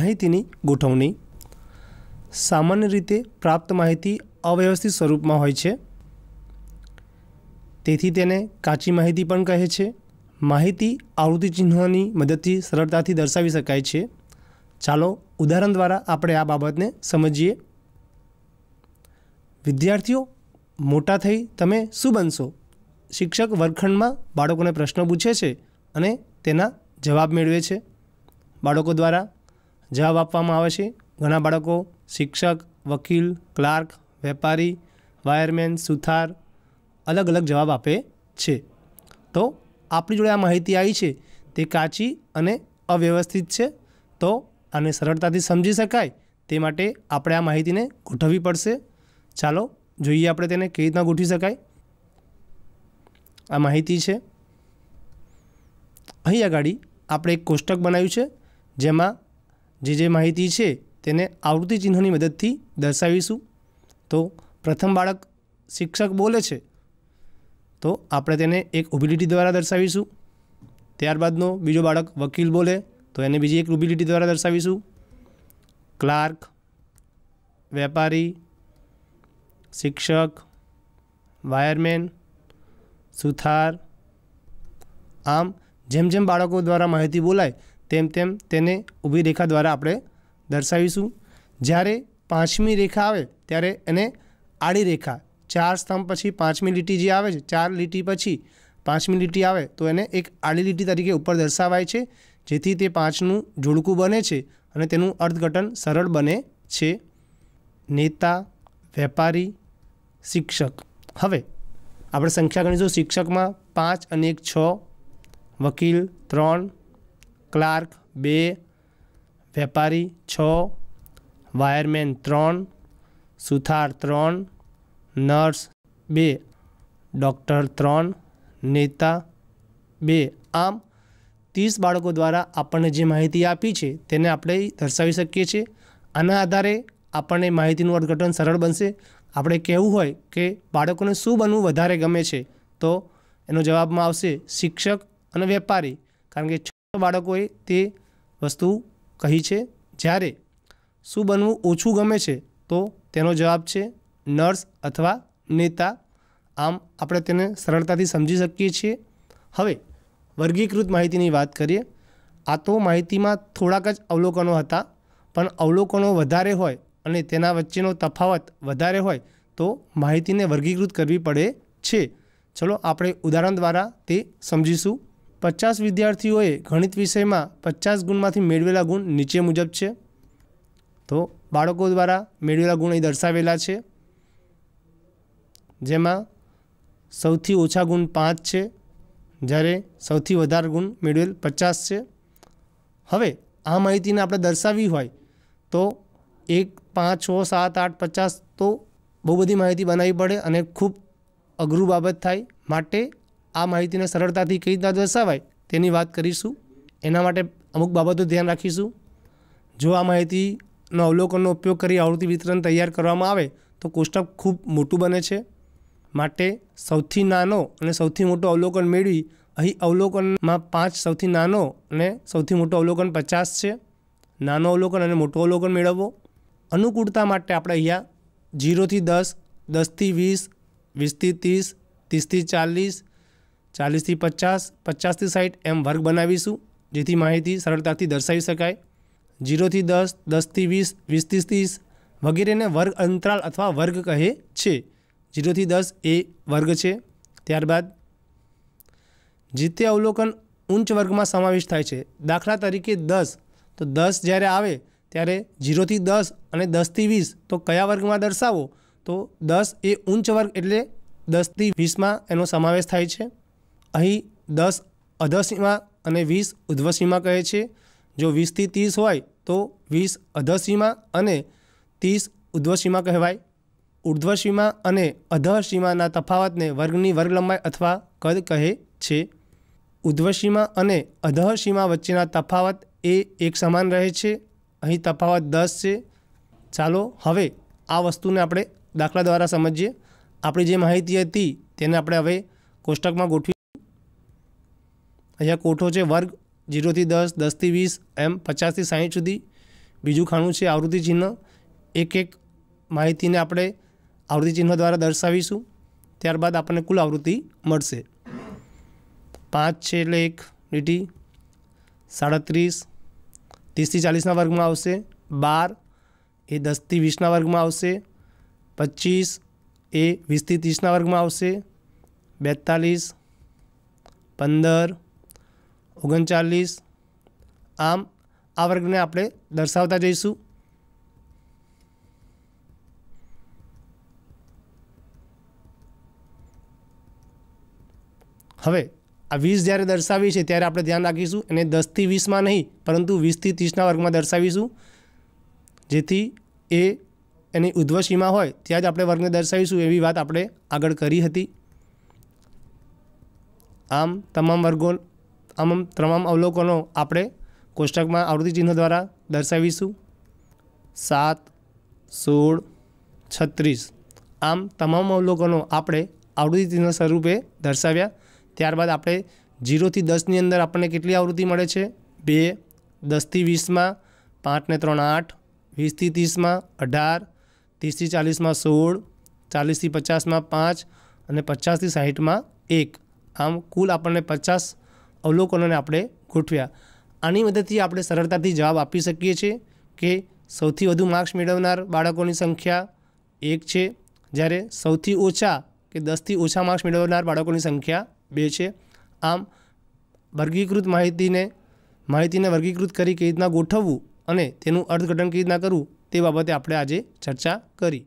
માહિતીની ગોઠવણી સામાન્ય રીતે પ્રાપ્ત માહિતી અવ્યવસ્થિત સ્વરૂપમાં હોય છે તેથી તેને કાચી માહિતી પણ કહે છે માહિતી આવૃત્તિ ચિહ્નોની મદદથી સરળતાથી દર્શાવી શકાય છે ચાલો ઉદાહરણ દ્વારા આપણે આ બાબતને સમજીએ વિદ્યાર્થીઓ મોટા થઈ તમે શું બનશો શિક્ષક વર્ગખંડમાં બાળકોને પ્રશ્ન પૂછે છે અને તેના જવાબ મેળવે છે બાળકો દ્વારા જવાબ આપવામાં આવે છે ઘણા બાળકો શિક્ષક વકીલ ક્લાર્ક વેપારી વાયરમેન સુથાર અલગ અલગ જવાબ આપે છે તો આપણી જોડે આ માહિતી આવી છે તે કાચી અને અવ્યવસ્થિત છે તો આને સરળતાથી સમજી શકાય તે માટે આપણે આ માહિતીને ગોઠવવી પડશે ચાલો જોઈએ આપણે તેને કેવી રીતના ગોઠવી શકાય આ માહિતી છે અહીં આગળ આપણે એક કોષ્ટક બનાવ્યું છે જેમાં જે જે માહિતી છે તેને આવૃત્તિ ચિહ્નની મદદથી દર્શાવીશું તો પ્રથમ બાળક શિક્ષક બોલે છે તો આપણે તેને એક ઊભી દ્વારા દર્શાવીશું ત્યારબાદનો બીજો બાળક વકીલ બોલે તો એને બીજી એક ઊભી દ્વારા દર્શાવીશું ક્લાર્ક વેપારી શિક્ષક વાયરમેન સુથાર આમ જેમ જેમ બાળકો દ્વારા માહિતી બોલાય તેમ તેમ તેને ઊભી રેખા દ્વારા આપણે દર્શાવીશું જ્યારે પાંચમી રેખા આવે ત્યારે એને આડી રેખા ચાર સ્તંભ પછી પાંચમી લીટી જે આવે છે ચાર લીટી પછી પાંચમી લીટી આવે તો એને એક આડી લીટી તરીકે ઉપર દર્શાવાય છે જેથી તે પાંચનું જોડકું બને છે અને તેનું અર્થઘટન સરળ બને છે નેતા વેપારી શિક્ષક હવે આપણે સંખ્યા ગણીશું શિક્ષકમાં પાંચ અને એક છ વકીલ ત્રણ ક્લાર્ક બે વેપારી છ વાયરમેન ત્રણ સુથાર ત્રણ નર્સ બે ડૉક્ટર ત્રણ નેતા બે આમ ત્રીસ બાળકો દ્વારા આપણને જે માહિતી આપી છે તેને આપણે દર્શાવી શકીએ છીએ આના આધારે આપણને માહિતીનું અર્થઘટન સરળ બનશે આપણે કહેવું હોય કે બાળકોને શું બનવું વધારે ગમે છે તો એનો જવાબમાં આવશે શિક્ષક અને વેપારી કારણ કે બાળકોએ તે વસ્તુ કહી છે જ્યારે શું બનવું ઓછું ગમે છે તો તેનો જવાબ છે નર્સ અથવા નેતા આમ આપણે તેને સરળતાથી સમજી શકીએ છીએ હવે વર્ગીકૃત માહિતીની વાત કરીએ આ તો માહિતીમાં થોડાક જ અવલોકનો હતા પણ અવલોકનો વધારે હોય અને તેના વચ્ચેનો તફાવત વધારે હોય તો માહિતીને વર્ગીકૃત કરવી પડે છે ચલો આપણે ઉદાહરણ દ્વારા તે સમજીશું પચાસ વિદ્યાર્થીઓએ ગણિત વિષયમાં પચાસ ગુણમાંથી મેળવેલા ગુણ નીચે મુજબ છે તો બાળકો દ્વારા મેળવેલા ગુણ અહીં દર્શાવેલા છે જેમાં સૌથી ઓછા ગુણ પાંચ છે જ્યારે સૌથી વધારે ગુણ મેળવેલ પચાસ છે હવે આ માહિતીને આપણે દર્શાવી હોય તો એક પાંચ છ સાત આઠ પચાસ તો બહુ બધી માહિતી બનાવવી પડે અને ખૂબ અઘરું બાબત થાય માટે આ માહિતીને સરળતાથી કઈ રીતના દર્શાવાય તેની વાત કરીશું એના માટે અમુક બાબતો ધ્યાન રાખીશું જો આ માહિતીનો અવલોકનનો ઉપયોગ કરી આવૃત્તિ વિતરણ તૈયાર કરવામાં આવે તો કોષ્ટક ખૂબ મોટું બને છે માટે સૌથી નાનો અને સૌથી મોટો અવલોકન મેળવી અહીં અવલોકનમાં પાંચ સૌથી નાનો અને સૌથી મોટો અવલોકન પચાસ છે નાનો અવલોકન અને મોટો અવલોકન મેળવવો અનુકૂળતા માટે આપણે અહીંયા ઝીરોથી દસ દસથી વીસ વીસથી ત્રીસ ત્રીસથી ચાલીસ ચાલીસથી પચાસ પચાસથી સાઠ એમ વર્ગ બનાવીશું જેથી માહિતી સરળતાથી દર્શાવી શકાય જીરોથી દસ દસથી વીસ વીસથી ત્રીસ વગેરેને વર્ગ અંતરાલ અથવા વર્ગ કહે છે જીરોથી દસ એ વર્ગ છે ત્યારબાદ જીતે અવલોકન ઉચ્ચ વર્ગમાં સમાવેશ થાય છે દાખલા તરીકે દસ તો દસ જ્યારે આવે ત્યારે જીરોથી દસ અને દસથી વીસ તો કયા વર્ગમાં દર્શાવો તો દસ એ ઉચ્ચ વર્ગ એટલે દસથી વીસમાં એનો સમાવેશ થાય છે અહીં દસ અધસીમા અને વીસ ઉધ્વસીમા કહે છે જો વીસથી ત્રીસ હોય તો વીસ અધસીમા અને ત્રીસ ઉધ્વસીમા કહેવાય ઉર્ધ્વસીમા અને અધસીમાના તફાવતને વર્ગની વર્ગલંબાઈ અથવા કદ કહે છે ઉધ્વસીમા અને અધસીમા વચ્ચેના તફાવત એ એક સમાન રહે છે અહીં તફાવત દસ છે ચાલો હવે આ વસ્તુને આપણે દાખલા દ્વારા સમજીએ આપણી જે માહિતી હતી તેને આપણે હવે કોષ્ટકમાં ગોઠવી અહીંયા કોઠો છે વર્ગ જીરોથી દસ દસથી વીસ એમ પચાસથી સાહીઠ સુધી બીજું ખાણું છે આવૃત્તિ ચિહ્ન એક એક માહિતીને આપણે આવૃત્તિ ચિહ્ન દ્વારા દર્શાવીશું ત્યારબાદ આપણને કુલ આવૃત્તિ મળશે પાંચ છે એટલે એક લીટી સાડત્રીસ ત્રીસથી ચાલીસના વર્ગમાં આવશે બાર એ દસથી વીસના વર્ગમાં આવશે પચીસ એ વીસથી ત્રીસના વર્ગમાં આવશે બેતાલીસ પંદર ઓગણચાલીસ આમ આ વર્ગને આપણે દર્શાવતા જઈશું હવે આ વીસ જ્યારે દર્શાવી છે ત્યારે આપણે ધ્યાન રાખીશું એને દસથી વીસમાં નહીં પરંતુ વીસથી ત્રીસના વર્ગમાં દર્શાવીશું જેથી એ એની ઉદ્ધ્વસીમાં હોય ત્યાં જ આપણે વર્ગને દર્શાવીશું એવી વાત આપણે આગળ કરી હતી આમ તમામ વર્ગો આમ તમામ અવલોકનો આપણે કોષ્ટકમાં આવૃત્તિ ચિહ્ન દ્વારા દર્શાવીશું સાત સોળ છત્રીસ આમ તમામ અવલોકનો આપણે આવૃત્તિ ચિહ્ન સ્વરૂપે દર્શાવ્યા ત્યારબાદ આપણે જીરોથી દસની અંદર આપણને કેટલી આવૃત્તિ મળે છે બે દસથી વીસમાં પાંચને ત્રણ આઠ વીસથી ત્રીસમાં અઢાર ત્રીસથી ચાલીસમાં સોળ ચાલીસથી પચાસમાં પાંચ અને પચાસથી સાહીઠમાં એક આમ કુલ આપણને પચાસ અવલોકનોને આપણે ગોઠવ્યા આની મદદથી આપણે સરળતાથી જવાબ આપી શકીએ છીએ કે સૌથી વધુ માર્ક્સ મેળવનાર બાળકોની સંખ્યા એક છે જ્યારે સૌથી ઓછા કે દસથી ઓછા માર્ક્સ મેળવનાર બાળકોની સંખ્યા બે છે આમ વર્ગીકૃત માહિતીને માહિતીને વર્ગીકૃત કરી કેવી રીતના ગોઠવવું અને તેનું અર્થઘટન કેવી રીતના કરવું તે બાબતે આપણે આજે ચર્ચા કરી